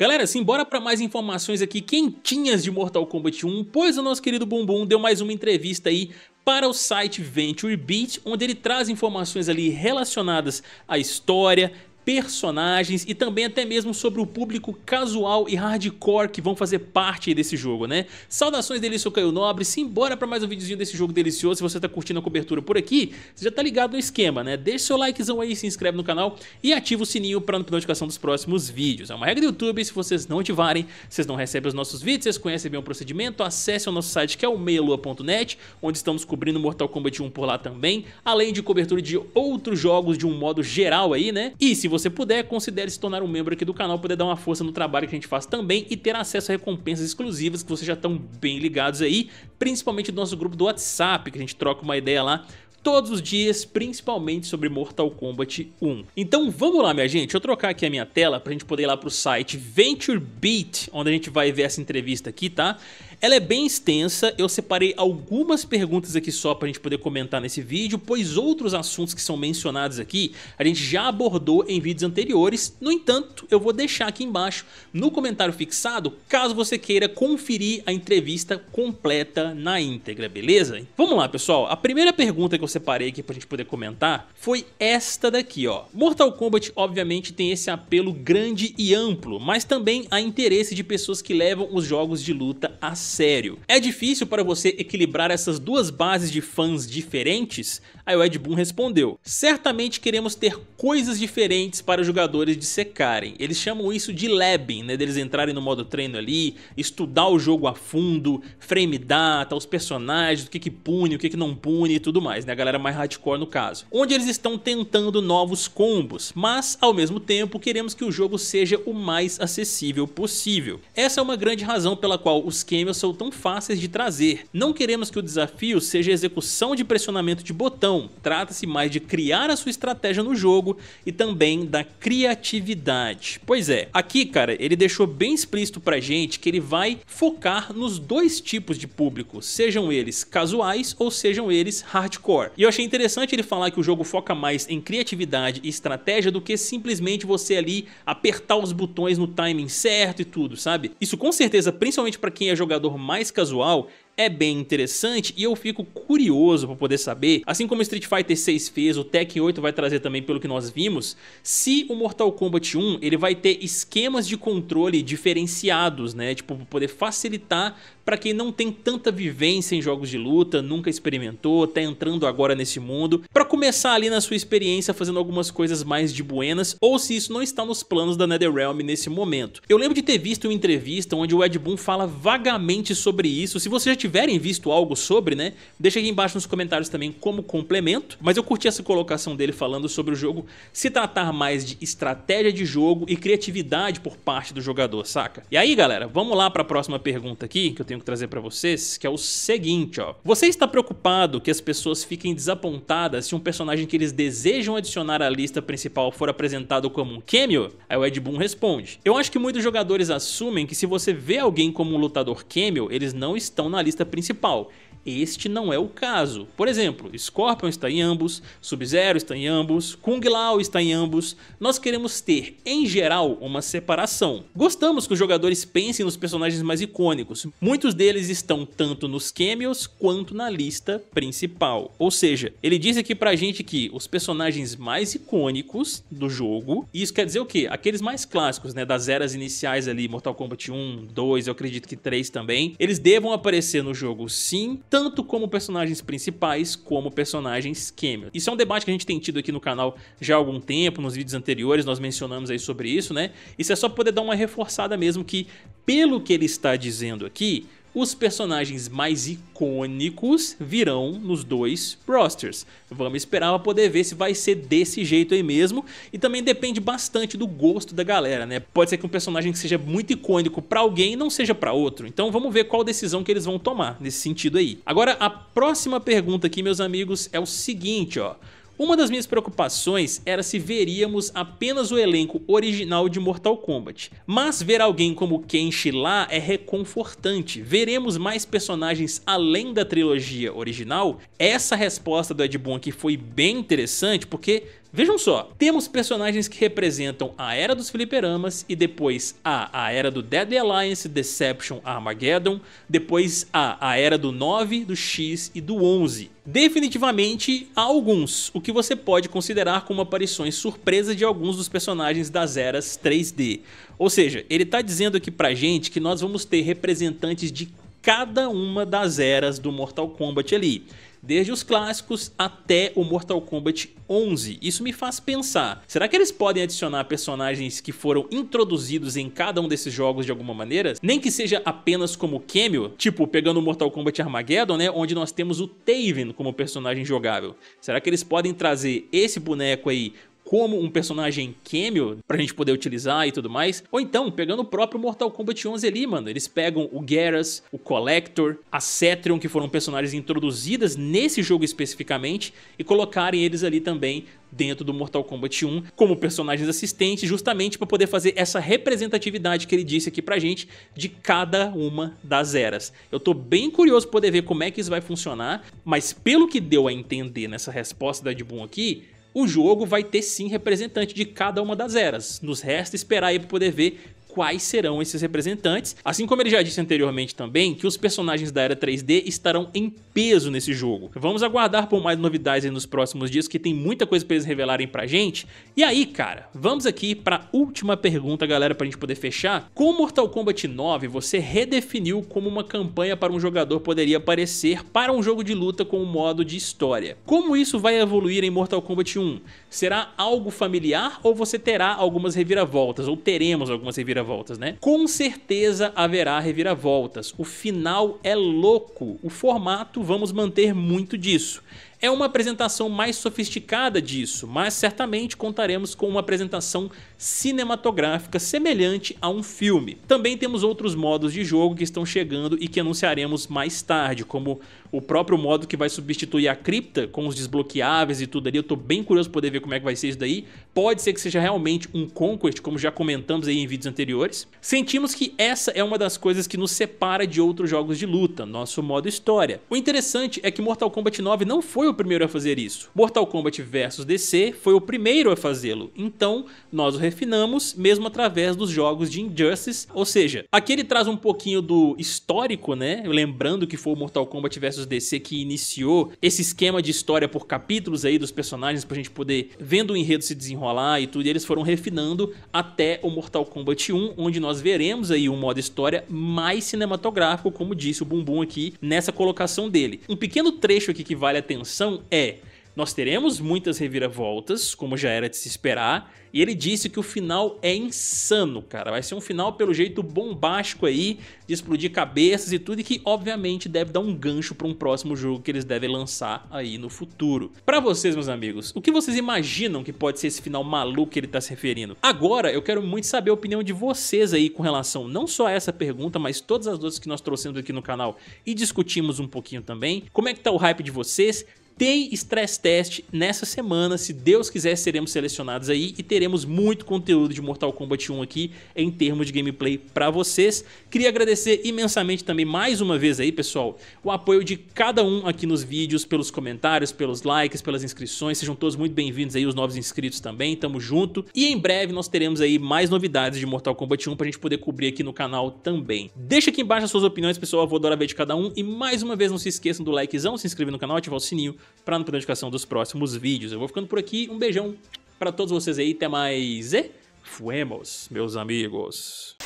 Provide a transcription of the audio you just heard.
Galera, simbora para mais informações aqui quentinhas de Mortal Kombat 1, pois o nosso querido Bumbum deu mais uma entrevista aí para o site Venture Beat, onde ele traz informações ali relacionadas à história, personagens e também até mesmo sobre o público casual e hardcore que vão fazer parte desse jogo, né? Saudações delícia, sou Caio Nobre, simbora para mais um videozinho desse jogo delicioso. Se você tá curtindo a cobertura por aqui, você já tá ligado no esquema, né? Deixa seu likezão aí, se inscreve no canal e ativa o sininho para notificação dos próximos vídeos. É uma regra do YouTube, se vocês não ativarem, vocês não recebem os nossos vídeos, vocês conhecem bem o procedimento, acesse o nosso site que é o meialua.net, onde estamos cobrindo Mortal Kombat 1 por lá também, além de cobertura de outros jogos de um modo geral aí, né? E se você puder, considere se tornar um membro aqui do canal, poder dar uma força no trabalho que a gente faz também e ter acesso a recompensas exclusivas que vocês já estão bem ligados aí, principalmente do nosso grupo do WhatsApp, que a gente troca uma ideia lá todos os dias, principalmente sobre Mortal Kombat 1. Então vamos lá, minha gente, Deixa eu trocar aqui a minha tela para a gente poder ir lá para o site VentureBeat, onde a gente vai ver essa entrevista aqui, tá? Ela é bem extensa, eu separei algumas perguntas aqui só para a gente poder comentar nesse vídeo, pois outros assuntos que são mencionados aqui a gente já abordou em vídeos anteriores. No entanto, eu vou deixar aqui embaixo no comentário fixado, caso você queira conferir a entrevista completa na íntegra, beleza? Vamos lá, pessoal. A primeira pergunta que eu separei aqui para a gente poder comentar foi esta daqui, ó. Mortal Kombat, obviamente, tem esse apelo grande e amplo, mas também há interesse de pessoas que levam os jogos de luta a sério. É difícil para você equilibrar essas duas bases de fãs diferentes? Aí o Ed Boon respondeu, certamente queremos ter coisas diferentes para os jogadores secarem. Eles chamam isso de labbing, né, deles entrarem no modo treino ali, estudar o jogo a fundo, frame data, os personagens, o que que pune, o que que não pune e tudo mais, né, a galera mais hardcore no caso. Onde eles estão tentando novos combos, mas ao mesmo tempo queremos que o jogo seja o mais acessível possível. Essa é uma grande razão pela qual os Camels são tão fáceis de trazer. Não queremos que o desafio seja execução de pressionamento de botão, trata-se mais de criar a sua estratégia no jogo e também da criatividade. Pois é, aqui cara, ele deixou bem explícito pra gente que ele vai focar nos dois tipos de público, sejam eles casuais ou sejam eles hardcore. E eu achei interessante ele falar que o jogo foca mais em criatividade e estratégia do que simplesmente você ali apertar os botões no timing certo e tudo, sabe? Isso com certeza, principalmente pra quem é jogador jogador mais casual é bem interessante e eu fico curioso para poder saber, assim como Street Fighter 6 fez, o Tekken 8 vai trazer também pelo que nós vimos, se o Mortal Kombat 1 ele vai ter esquemas de controle diferenciados, né? Tipo, para poder facilitar para quem não tem tanta vivência em jogos de luta, nunca experimentou, tá entrando agora nesse mundo, para começar ali na sua experiência fazendo algumas coisas mais de buenas, ou se isso não está nos planos da NetherRealm nesse momento. Eu lembro de ter visto uma entrevista onde o Ed Boon fala vagamente sobre isso, se você já tiverem visto algo sobre, né? Deixa aqui embaixo nos comentários também como complemento. Mas eu curti essa colocação dele falando sobre o jogo se tratar mais de estratégia de jogo e criatividade por parte do jogador, saca? E aí, galera, vamos lá para a próxima pergunta aqui que eu tenho que trazer para vocês, que é o seguinte, ó. Você está preocupado que as pessoas fiquem desapontadas se um personagem que eles desejam adicionar à lista principal for apresentado como um cameo? Aí o Ed Boon responde: Eu acho que muitos jogadores assumem que se você vê alguém como um lutador cameo, eles não estão na lista lista principal. Este não é o caso. Por exemplo, Scorpion está em ambos, Sub-Zero está em ambos, Kung Lao está em ambos. Nós queremos ter, em geral, uma separação. Gostamos que os jogadores pensem nos personagens mais icônicos. Muitos deles estão tanto nos cameos quanto na lista principal. Ou seja, ele diz aqui pra gente que os personagens mais icônicos do jogo, e isso quer dizer o quê? Aqueles mais clássicos, né, das eras iniciais ali, Mortal Kombat 1, 2, eu acredito que 3 também, eles devam aparecer no jogo sim, tanto como personagens principais como personagens cameos. Isso é um debate que a gente tem tido aqui no canal já há algum tempo, nos vídeos anteriores nós mencionamos aí sobre isso, né? Isso é só poder dar uma reforçada mesmo que, pelo que ele está dizendo aqui, os personagens mais icônicos virão nos dois rosters. Vamos esperar para poder ver se vai ser desse jeito aí mesmo. E também depende bastante do gosto da galera, né? Pode ser que um personagem que seja muito icônico para alguém não seja para outro. Então vamos ver qual decisão que eles vão tomar nesse sentido aí. Agora a próxima pergunta aqui, meus amigos, é o seguinte, ó. Uma das minhas preocupações era se veríamos apenas o elenco original de Mortal Kombat, mas ver alguém como Kenshi lá é reconfortante. Veremos mais personagens além da trilogia original? Essa resposta do Ed Boon aqui foi bem interessante porque Vejam só, temos personagens que representam a Era dos Fliperamas e depois a, a Era do Dead Alliance, Deception, Armageddon, depois a, a Era do 9, do X e do 11. Definitivamente há alguns, o que você pode considerar como aparições surpresa de alguns dos personagens das eras 3D. Ou seja, ele está dizendo aqui pra gente que nós vamos ter representantes de cada uma das eras do Mortal Kombat ali desde os clássicos até o Mortal Kombat 11. Isso me faz pensar, será que eles podem adicionar personagens que foram introduzidos em cada um desses jogos de alguma maneira? Nem que seja apenas como cameo, tipo pegando o Mortal Kombat Armageddon, né, onde nós temos o Taven como personagem jogável. Será que eles podem trazer esse boneco aí como um personagem cameo pra gente poder utilizar e tudo mais. Ou então, pegando o próprio Mortal Kombat 11 ali, mano, eles pegam o Geras, o Collector, a Cetrion, que foram personagens introduzidas nesse jogo especificamente, e colocarem eles ali também dentro do Mortal Kombat 1 como personagens assistentes, justamente para poder fazer essa representatividade que ele disse aqui pra gente de cada uma das eras. Eu tô bem curioso poder ver como é que isso vai funcionar, mas pelo que deu a entender nessa resposta da Edbun aqui, o jogo vai ter sim representante de cada uma das eras. Nos resta esperar aí para poder ver quais serão esses representantes. Assim como ele já disse anteriormente também, que os personagens da era 3D estarão em peso nesse jogo. Vamos aguardar por mais novidades nos próximos dias, que tem muita coisa pra eles revelarem pra gente. E aí, cara, vamos aqui pra última pergunta, galera, pra gente poder fechar. Com Mortal Kombat 9, você redefiniu como uma campanha para um jogador poderia aparecer para um jogo de luta com um modo de história. Como isso vai evoluir em Mortal Kombat 1? Será algo familiar ou você terá algumas reviravoltas, ou teremos algumas reviravoltas? reviravoltas, né? Com certeza haverá reviravoltas. O final é louco. O formato vamos manter muito disso é uma apresentação mais sofisticada disso, mas certamente contaremos com uma apresentação cinematográfica semelhante a um filme. Também temos outros modos de jogo que estão chegando e que anunciaremos mais tarde, como o próprio modo que vai substituir a cripta com os desbloqueáveis e tudo ali. Eu tô bem curioso poder ver como é que vai ser isso daí. Pode ser que seja realmente um Conquest, como já comentamos aí em vídeos anteriores. Sentimos que essa é uma das coisas que nos separa de outros jogos de luta, nosso modo história. O interessante é que Mortal Kombat 9 não foi o primeiro a fazer isso. Mortal Kombat vs DC foi o primeiro a fazê-lo, então nós o refinamos mesmo através dos jogos de Injustice, ou seja, aqui ele traz um pouquinho do histórico, né? Lembrando que foi o Mortal Kombat vs DC que iniciou esse esquema de história por capítulos aí dos personagens pra gente poder vendo o enredo se desenrolar e tudo, e eles foram refinando até o Mortal Kombat 1, onde nós veremos aí um modo história mais cinematográfico, como disse o Bumbum aqui nessa colocação dele. Um pequeno trecho aqui que vale atenção é: nós teremos muitas reviravoltas, como já era de se esperar, e ele disse que o final é insano, cara. Vai ser um final, pelo jeito, bombástico aí, de explodir cabeças e tudo, e que obviamente deve dar um gancho para um próximo jogo que eles devem lançar aí no futuro. Para vocês, meus amigos, o que vocês imaginam que pode ser esse final maluco que ele tá se referindo? Agora, eu quero muito saber a opinião de vocês aí com relação não só a essa pergunta, mas todas as outras que nós trouxemos aqui no canal e discutimos um pouquinho também. Como é que tá o hype de vocês? tem stress test nessa semana. Se Deus quiser, seremos selecionados aí e teremos muito conteúdo de Mortal Kombat 1 aqui em termos de gameplay para vocês. Queria agradecer imensamente também mais uma vez aí, pessoal, o apoio de cada um aqui nos vídeos, pelos comentários, pelos likes, pelas inscrições. Sejam todos muito bem-vindos aí, os novos inscritos também. Tamo junto. E em breve nós teremos aí mais novidades de Mortal Kombat 1 pra gente poder cobrir aqui no canal também. Deixa aqui embaixo as suas opiniões, pessoal. Eu vou adorar ver de cada um. E mais uma vez, não se esqueçam do likezão, se inscrever no canal, ativar o sininho para não perder notificação dos próximos vídeos. Eu vou ficando por aqui, um beijão para todos vocês aí, até mais e fuemos, meus amigos.